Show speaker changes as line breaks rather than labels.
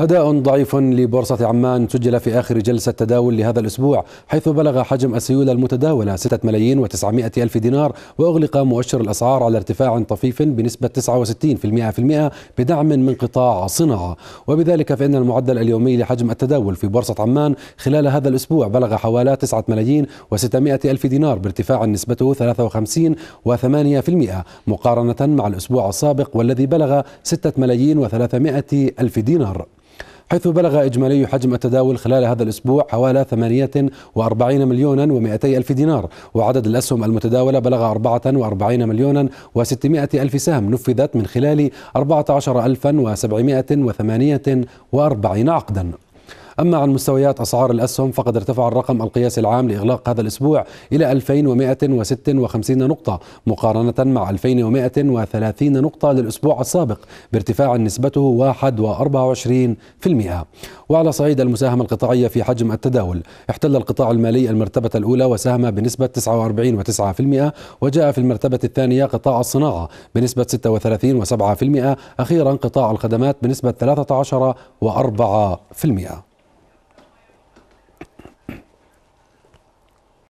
أداء ضعيف لبورصة عمان سجل في آخر جلسة تداول لهذا الأسبوع حيث بلغ حجم السيولة المتداولة 6 ملايين و900 ألف دينار وأغلق مؤشر الأسعار على ارتفاع طفيف بنسبة 69% بدعم من قطاع الصناعة وبذلك فإن المعدل اليومي لحجم التداول في بورصة عمان خلال هذا الأسبوع بلغ حوالي 9 ملايين و600 ألف دينار بارتفاع نسبته 53.8% مقارنة مع الأسبوع السابق والذي بلغ 6 ملايين و300 ألف دينار حيث بلغ إجمالي حجم التداول خلال هذا الأسبوع حوالي 48 مليونا و200 ألف دينار وعدد الأسهم المتداولة بلغ 44 مليونا و600 ألف سهم نفذت من خلال 14748 عقدا أما عن مستويات أسعار الأسهم فقد ارتفع الرقم القياسي العام لإغلاق هذا الأسبوع إلى 2156 نقطة مقارنة مع 2130 نقطة للأسبوع السابق بارتفاع نسبته 1.24% وعلى صعيد المساهمة القطاعية في حجم التداول احتل القطاع المالي المرتبة الأولى وساهم بنسبة 49.9% وجاء في المرتبة الثانية قطاع الصناعة بنسبة 36.7% أخيرا قطاع الخدمات بنسبة 13 و4%